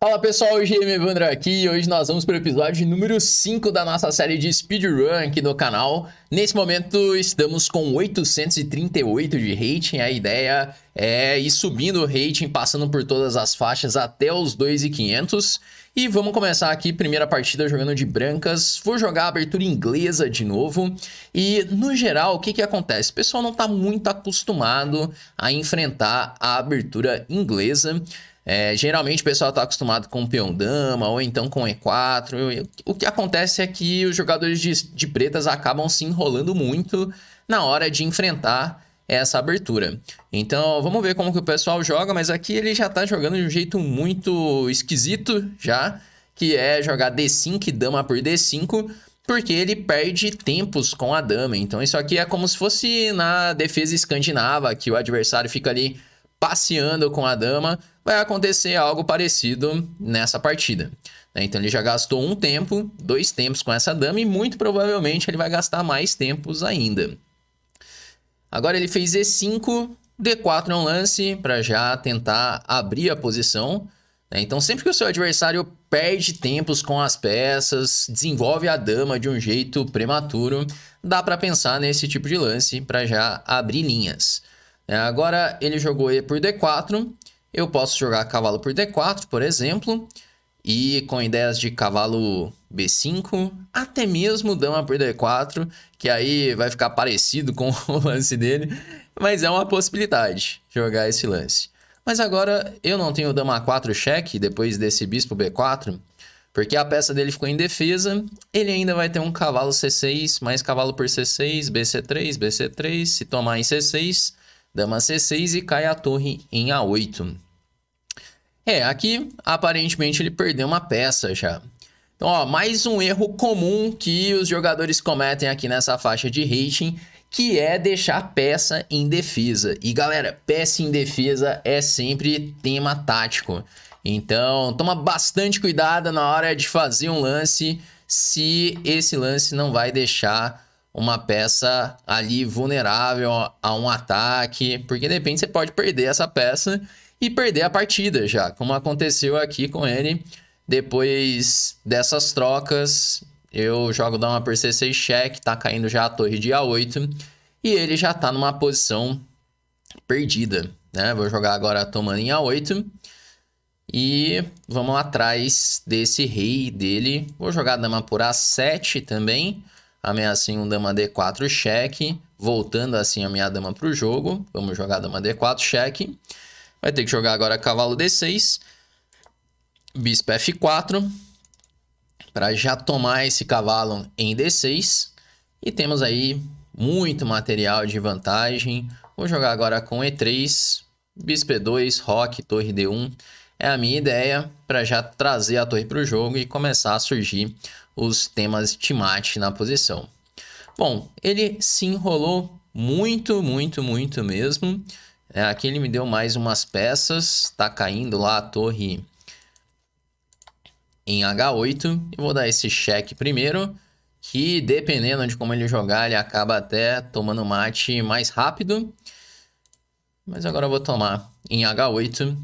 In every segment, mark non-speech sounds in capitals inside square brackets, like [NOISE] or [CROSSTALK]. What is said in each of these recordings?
Fala pessoal, hoje é Evandro aqui e hoje nós vamos para o episódio número 5 da nossa série de speedrun aqui no canal. Nesse momento estamos com 838 de rating, a ideia é ir subindo o rating, passando por todas as faixas até os 2,500. E vamos começar aqui, primeira partida jogando de brancas. Vou jogar a abertura inglesa de novo. E, no geral, o que, que acontece? O pessoal não está muito acostumado a enfrentar a abertura inglesa. É, geralmente o pessoal está acostumado com peão-dama ou então com E4. O que acontece é que os jogadores de, de pretas acabam se enrolando muito na hora de enfrentar essa abertura. Então, vamos ver como que o pessoal joga, mas aqui ele já está jogando de um jeito muito esquisito já, que é jogar D5 e dama por D5, porque ele perde tempos com a dama. Então, isso aqui é como se fosse na defesa escandinava, que o adversário fica ali passeando com a dama, vai acontecer algo parecido nessa partida. Né? Então ele já gastou um tempo, dois tempos com essa dama e muito provavelmente ele vai gastar mais tempos ainda. Agora ele fez E5, D4 é um lance para já tentar abrir a posição. Né? Então sempre que o seu adversário perde tempos com as peças, desenvolve a dama de um jeito prematuro, dá para pensar nesse tipo de lance para já abrir linhas. É, agora ele jogou E por D4. Eu posso jogar cavalo por D4, por exemplo. E com ideias de cavalo B5, até mesmo dama por D4, que aí vai ficar parecido com [LAUGHS] o lance dele. Mas é uma possibilidade jogar esse lance. Mas agora eu não tenho dama A4 cheque depois desse bispo B4, porque a peça dele ficou em defesa Ele ainda vai ter um cavalo C6, mais cavalo por C6, BC3, BC3. Se tomar em C6, Dama C6 e cai a torre em A8. É, aqui aparentemente ele perdeu uma peça já. Então, ó, mais um erro comum que os jogadores cometem aqui nessa faixa de rating, que é deixar peça em defesa. E galera, peça em defesa é sempre tema tático. Então, toma bastante cuidado na hora de fazer um lance, se esse lance não vai deixar uma peça ali vulnerável a um ataque, porque de repente você pode perder essa peça e perder a partida já, como aconteceu aqui com ele. Depois dessas trocas, eu jogo dama por C6 check, tá caindo já a torre de A8 e ele já tá numa posição perdida, né? Vou jogar agora tomando em A8 e vamos atrás desse rei dele. Vou jogar dama por A7 também. Ameacei um dama D4 cheque, voltando assim a minha dama para o jogo. Vamos jogar dama D4 cheque. Vai ter que jogar agora cavalo D6, bispo F4, para já tomar esse cavalo em D6. E temos aí muito material de vantagem. Vou jogar agora com E3, bispo E2, roque, torre D1. É a minha ideia para já trazer a torre para o jogo e começar a surgir os temas Timate na posição. Bom, ele se enrolou muito, muito, muito mesmo. É, aqui ele me deu mais umas peças, tá caindo lá a torre em H8. Eu vou dar esse cheque primeiro, que dependendo de como ele jogar, ele acaba até tomando mate mais rápido. Mas agora eu vou tomar em H8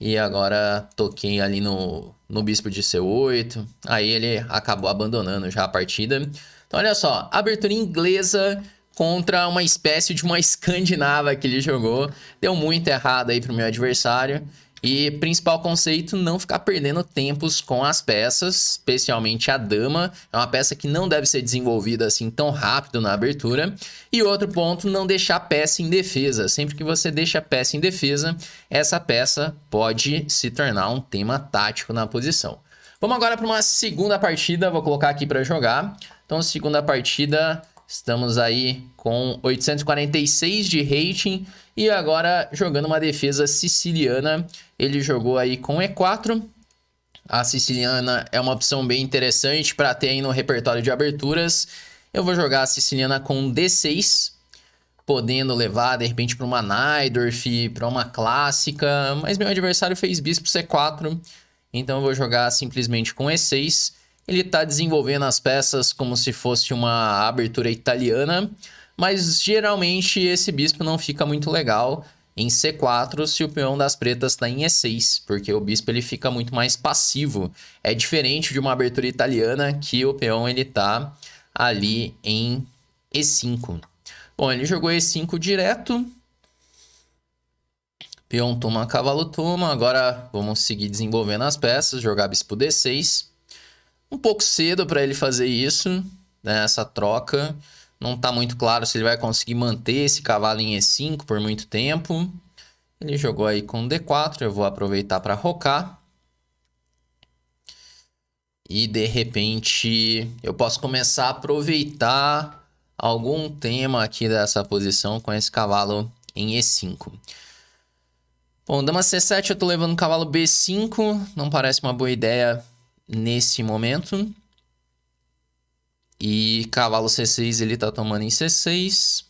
e agora toquei ali no, no bispo de C8. Aí ele acabou abandonando já a partida. Então, olha só, abertura inglesa contra uma espécie de uma escandinava que ele jogou. Deu muito errado aí pro meu adversário. E principal conceito, não ficar perdendo tempos com as peças, especialmente a dama. É uma peça que não deve ser desenvolvida assim tão rápido na abertura. E outro ponto, não deixar a peça em defesa. Sempre que você deixa a peça em defesa, essa peça pode se tornar um tema tático na posição. Vamos agora para uma segunda partida, vou colocar aqui para jogar. Então, segunda partida, Estamos aí com 846 de rating e agora jogando uma defesa siciliana. Ele jogou aí com E4. A siciliana é uma opção bem interessante para ter aí no repertório de aberturas. Eu vou jogar a siciliana com D6, podendo levar de repente para uma Naidorf, para uma clássica, mas meu adversário fez bispo C4, então eu vou jogar simplesmente com E6 ele está desenvolvendo as peças como se fosse uma abertura italiana, mas geralmente esse bispo não fica muito legal em C4 se o peão das pretas está em E6, porque o bispo ele fica muito mais passivo. É diferente de uma abertura italiana que o peão ele tá ali em E5. Bom, ele jogou E5 direto. Peão toma, cavalo toma. Agora vamos seguir desenvolvendo as peças, jogar bispo D6 um pouco cedo para ele fazer isso, né, essa troca. Não está muito claro se ele vai conseguir manter esse cavalo em E5 por muito tempo. Ele jogou aí com D4, eu vou aproveitar para rocar. E de repente eu posso começar a aproveitar algum tema aqui dessa posição com esse cavalo em E5. Bom, dama C7 eu estou levando o cavalo B5, não parece uma boa ideia nesse momento. E cavalo C6 ele tá tomando em C6.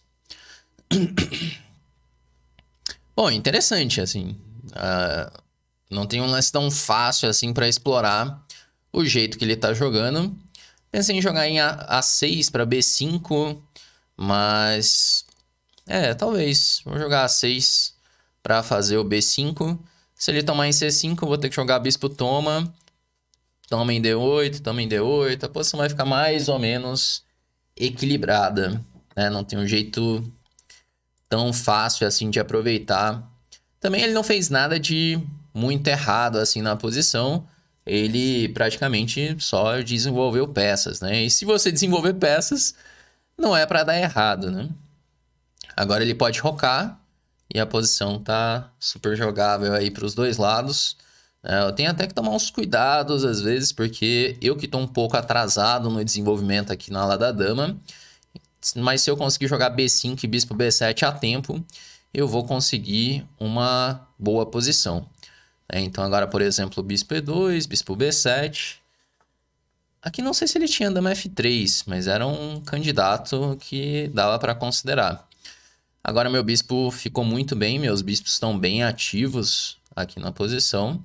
[COUGHS] Bom, interessante, assim. Uh, não tem um lance tão fácil assim para explorar o jeito que ele tá jogando. Pensei em jogar em A A6 para B5, mas é, talvez. Vou jogar A6 para fazer o B5. Se ele tomar em C5, eu vou ter que jogar bispo toma toma em D8, toma em D8, a posição vai ficar mais ou menos equilibrada. Né? Não tem um jeito tão fácil assim de aproveitar. Também ele não fez nada de muito errado assim na posição. Ele praticamente só desenvolveu peças, né? E se você desenvolver peças, não é para dar errado, né? Agora ele pode rocar e a posição tá super jogável aí para os dois lados. É, eu tenho até que tomar uns cuidados às vezes, porque eu que estou um pouco atrasado no desenvolvimento aqui na da Dama, mas se eu conseguir jogar B5 e Bispo B7 a tempo, eu vou conseguir uma boa posição. É, então agora, por exemplo, Bispo E2, Bispo B7. Aqui não sei se ele tinha Dama F3, mas era um candidato que dava para considerar. Agora meu bispo ficou muito bem, meus bispos estão bem ativos aqui na posição.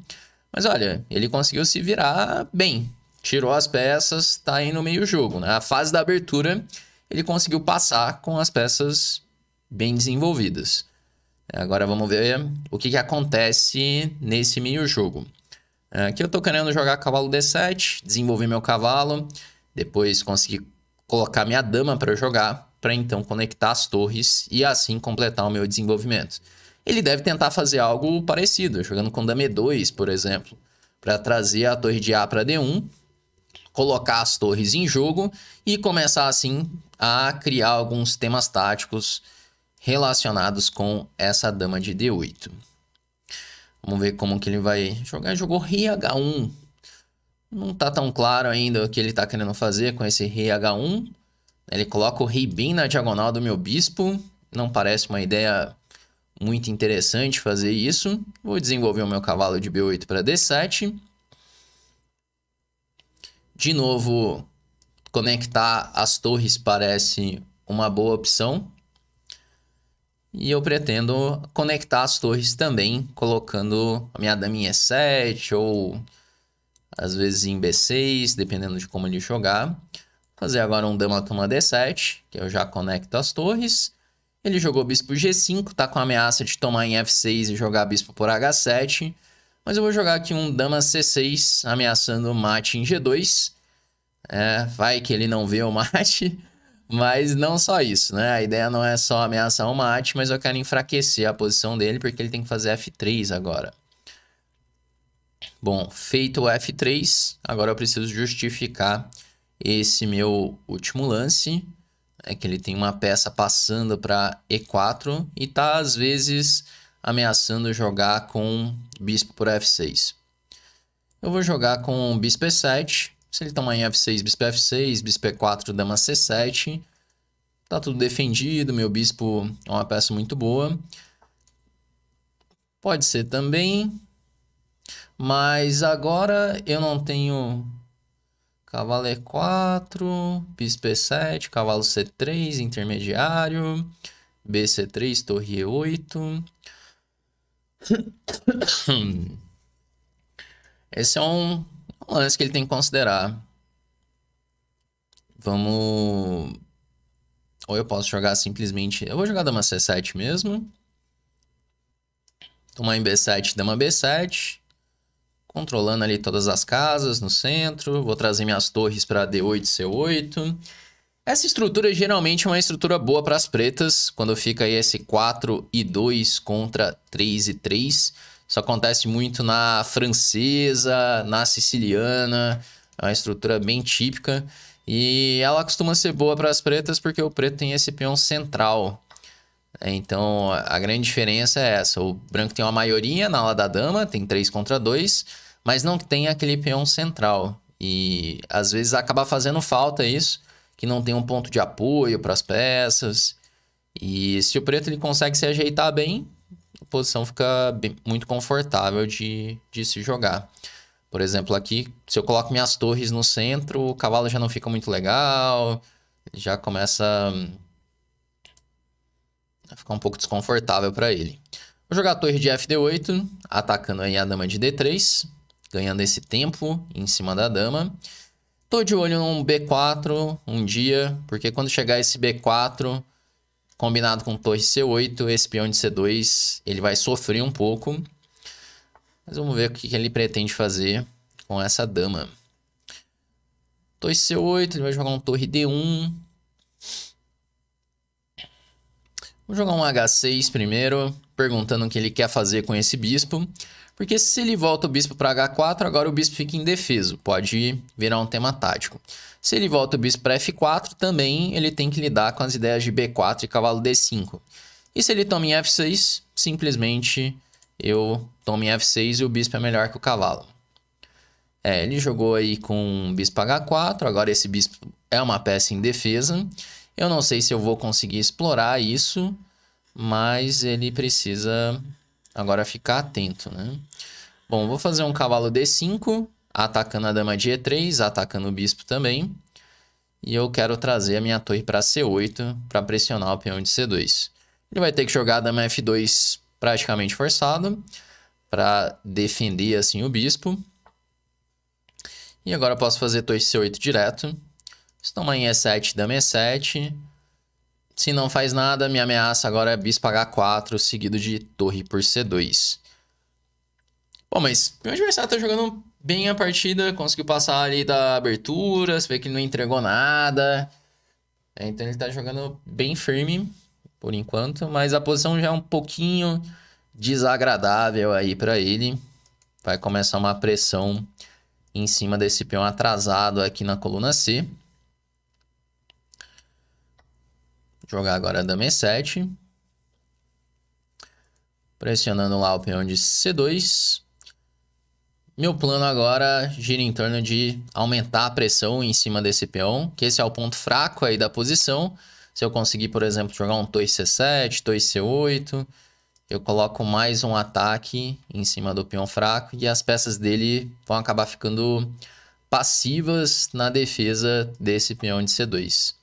Mas olha, ele conseguiu se virar bem. Tirou as peças, tá aí no meio jogo. Na né? fase da abertura, ele conseguiu passar com as peças bem desenvolvidas. É, agora vamos ver o que, que acontece nesse meio jogo. É, aqui eu tô querendo jogar cavalo D7, desenvolver meu cavalo, depois conseguir colocar minha dama para jogar para então conectar as torres e assim completar o meu desenvolvimento. Ele deve tentar fazer algo parecido, jogando com Dame 2, por exemplo, para trazer a torre de A para D1, colocar as torres em jogo e começar assim a criar alguns temas táticos relacionados com essa dama de D8. Vamos ver como que ele vai jogar. Jogou Rei H1. Não tá tão claro ainda o que ele tá querendo fazer com esse Rei H1. Ele coloca o rei bem na diagonal do meu bispo. Não parece uma ideia muito interessante fazer isso. Vou desenvolver o meu cavalo de B8 para D7. De novo, conectar as torres parece uma boa opção. E eu pretendo conectar as torres também, colocando a minha dama em E7 ou às vezes em B6, dependendo de como ele jogar. Fazer agora um dama toma d7, que eu é já conecto as torres. Ele jogou bispo g5, tá com a ameaça de tomar em f6 e jogar bispo por h7. Mas eu vou jogar aqui um dama c6, ameaçando o mate em g2. É, vai que ele não vê o mate, [LAUGHS] mas não só isso, né? A ideia não é só ameaçar o mate, mas eu quero enfraquecer a posição dele, porque ele tem que fazer f3 agora. Bom, feito o f3, agora eu preciso justificar esse meu último lance, é que ele tem uma peça passando para E4 e tá às vezes ameaçando jogar com bispo por F6. Eu vou jogar com bispo E7, se ele tomar em F6, bispo F6, bispo E4, dama C7, tá tudo defendido, meu bispo é uma peça muito boa. Pode ser também, mas agora eu não tenho Cavalo E4, bispo E7, cavalo C3, intermediário, BC3, torre E8. [COUGHS] Esse é um, um lance que ele tem que considerar. Vamos... Ou eu posso jogar simplesmente... Eu vou jogar dama C7 mesmo. Tomar em B7, dama B7 controlando ali todas as casas no centro. Vou trazer minhas torres para D8 e C8. Essa estrutura geralmente é uma estrutura boa para as pretas, quando fica aí esse 4 e 2 contra 3 e 3. Isso acontece muito na francesa, na siciliana, é uma estrutura bem típica. E ela costuma ser boa para as pretas porque o preto tem esse peão central. É, então, a grande diferença é essa. O branco tem uma maioria na ala da dama, tem 3 contra 2, mas não tem aquele peão central. E às vezes acaba fazendo falta isso, que não tem um ponto de apoio para as peças. E se o preto ele consegue se ajeitar bem, a posição fica bem, muito confortável de, de se jogar. Por exemplo, aqui, se eu coloco minhas torres no centro, o cavalo já não fica muito legal, já começa hum, Vai ficar um pouco desconfortável para ele. Vou jogar a torre de fd8, atacando aí a dama de d3, ganhando esse tempo em cima da dama. Tô de olho num b4 um dia, porque quando chegar esse b4, combinado com torre c8, esse peão de c2, ele vai sofrer um pouco. Mas vamos ver o que ele pretende fazer com essa dama. Torre c8, ele vai jogar um torre d1, Vou jogar um H6 primeiro, perguntando o que ele quer fazer com esse bispo. Porque se ele volta o bispo para H4, agora o bispo fica indefeso, pode virar um tema tático. Se ele volta o bispo para F4, também ele tem que lidar com as ideias de B4 e cavalo D5. E se ele toma em F6, simplesmente eu tomo em F6 e o bispo é melhor que o cavalo. É, ele jogou aí com bispo H4, agora esse bispo é uma peça indefesa. Eu não sei se eu vou conseguir explorar isso, mas ele precisa agora ficar atento, né? Bom, vou fazer um cavalo D5, atacando a dama de E3, atacando o bispo também. E eu quero trazer a minha torre para C8, para pressionar o peão de C2. Ele vai ter que jogar a dama F2 praticamente forçado, para defender assim o bispo. E agora eu posso fazer torre C8 direto, se tomar em E7, dama E7. Se não faz nada, minha ameaça agora é bispo H4, seguido de torre por C2. Bom, mas meu adversário tá jogando bem a partida, conseguiu passar ali da abertura, você vê que ele não entregou nada. É, então ele tá jogando bem firme, por enquanto, mas a posição já é um pouquinho desagradável aí para ele. Vai começar uma pressão em cima desse peão atrasado aqui na coluna C. Jogar agora dama e7. Pressionando lá o peão de c2. Meu plano agora gira em torno de aumentar a pressão em cima desse peão, que esse é o ponto fraco aí da posição. Se eu conseguir, por exemplo, jogar um 2c7, 2c8, eu coloco mais um ataque em cima do peão fraco e as peças dele vão acabar ficando passivas na defesa desse peão de c2.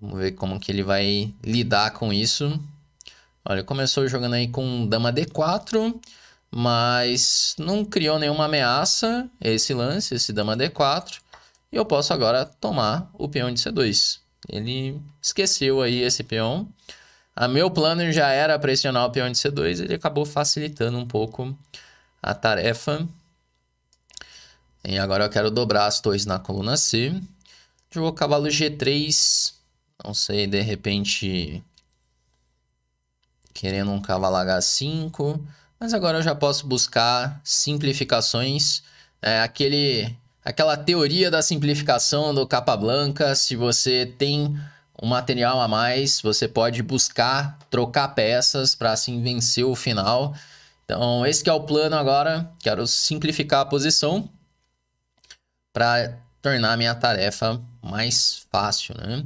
Vamos ver como que ele vai lidar com isso. Olha, começou jogando aí com dama d4, mas não criou nenhuma ameaça esse lance, esse dama d4. E eu posso agora tomar o peão de c2. Ele esqueceu aí esse peão. A ah, meu plano já era pressionar o peão de c2, ele acabou facilitando um pouco a tarefa. E agora eu quero dobrar as torres na coluna C. Jogou cavalo g3, não sei, de repente. Querendo um cavalo H5. Mas agora eu já posso buscar simplificações. É, aquele, aquela teoria da simplificação do capa blanca. Se você tem um material a mais, você pode buscar trocar peças para assim vencer o final. Então, esse é o plano agora. Quero simplificar a posição para tornar a minha tarefa mais fácil, né?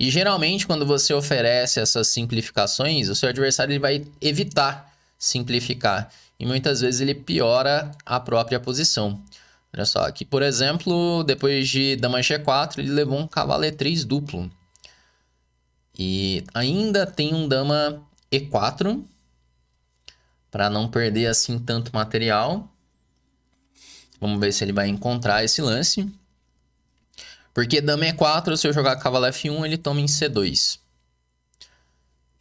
E geralmente, quando você oferece essas simplificações, o seu adversário ele vai evitar simplificar. E muitas vezes ele piora a própria posição. Olha só, aqui por exemplo, depois de dama g4, ele levou um cavalo e3 duplo. E ainda tem um dama e4, para não perder assim tanto material. Vamos ver se ele vai encontrar esse lance. Porque dama é 4, se eu jogar cavalo F1, ele toma em C2.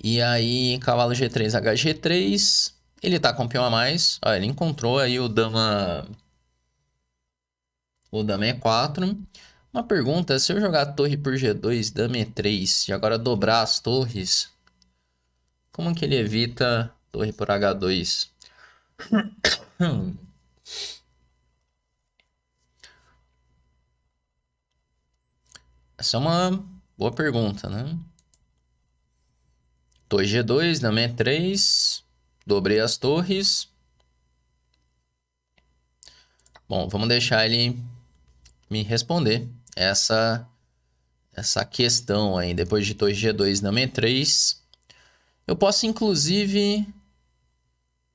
E aí, cavalo G3, HG3. Ele tá com peão a mais. Ó, ele encontrou aí o dama... O dama E4. Uma pergunta, se eu jogar torre por G2, dama E3, e agora dobrar as torres, como que ele evita torre por H2? [COUGHS] [COUGHS] [COUGHS] Essa é uma boa pergunta, né? 2G2, dama E3, dobrei as torres. Bom, vamos deixar ele me responder essa essa questão aí. Depois de 2G2, dama E3, eu posso inclusive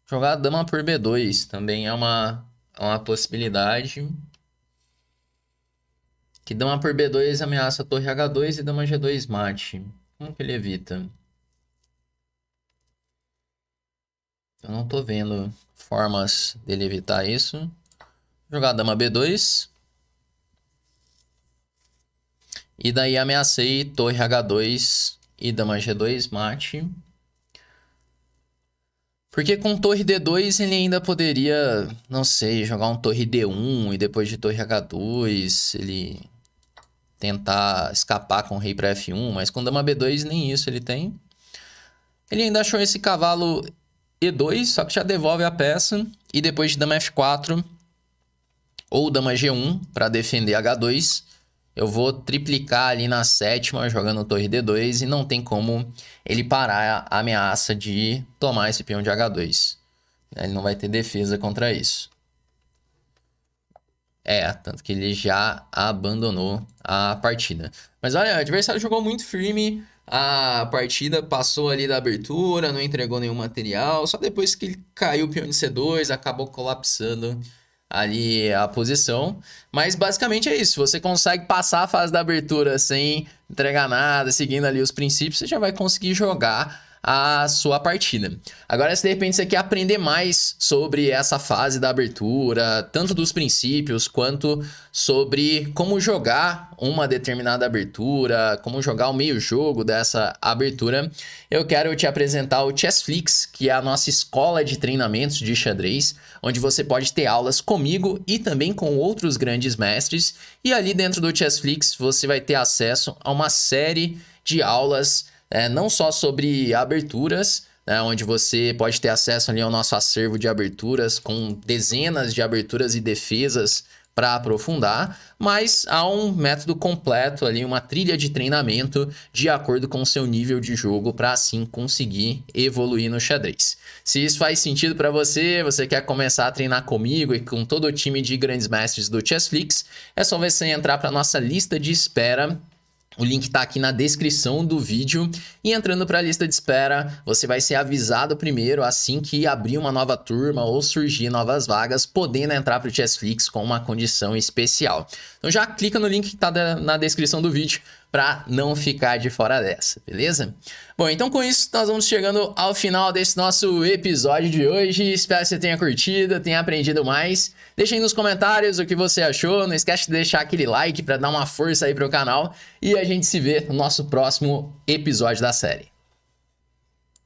jogar dama por B2, também é uma, é uma possibilidade. Que dama por B2 ameaça a torre H2 e dama G2 mate. Como que ele evita? Eu não tô vendo formas dele evitar isso. Jogar dama B2. E daí ameacei torre H2 e dama G2 mate. Porque com torre D2 ele ainda poderia, não sei, jogar um torre D1 e depois de torre H2, ele tentar escapar com o rei para F1, mas com dama B2 nem isso ele tem. Ele ainda achou esse cavalo E2, só que já devolve a peça. E depois de dama F4 ou dama G1 para defender H2, eu vou triplicar ali na sétima jogando torre D2 e não tem como ele parar a ameaça de tomar esse peão de H2. Ele não vai ter defesa contra isso. É, tanto que ele já abandonou a partida. Mas olha, o adversário jogou muito firme a partida, passou ali da abertura, não entregou nenhum material. Só depois que ele caiu o peão de C2, acabou colapsando ali a posição. Mas basicamente é isso. Você consegue passar a fase da abertura sem entregar nada, seguindo ali os princípios, você já vai conseguir jogar a sua partida. Agora, se de repente você quer aprender mais sobre essa fase da abertura, tanto dos princípios quanto sobre como jogar uma determinada abertura, como jogar o meio-jogo dessa abertura, eu quero te apresentar o Chessflix, que é a nossa escola de treinamentos de xadrez, onde você pode ter aulas comigo e também com outros grandes mestres. E ali dentro do Chessflix você vai ter acesso a uma série de aulas é, não só sobre aberturas, né, onde você pode ter acesso ali ao nosso acervo de aberturas, com dezenas de aberturas e defesas para aprofundar, mas há um método completo ali, uma trilha de treinamento de acordo com o seu nível de jogo para assim conseguir evoluir no xadrez. Se isso faz sentido para você, você quer começar a treinar comigo e com todo o time de grandes mestres do Chessflix, é só você entrar para nossa lista de espera o link está aqui na descrição do vídeo. E entrando para a lista de espera, você vai ser avisado primeiro assim que abrir uma nova turma ou surgir novas vagas, podendo entrar para o Chessflix com uma condição especial. Então já clica no link que está na descrição do vídeo para não ficar de fora dessa, beleza? Bom, então com isso nós vamos chegando ao final desse nosso episódio de hoje. Espero que você tenha curtido, tenha aprendido mais. Deixe aí nos comentários o que você achou. Não esquece de deixar aquele like para dar uma força aí pro canal e a gente se vê no nosso próximo episódio da série.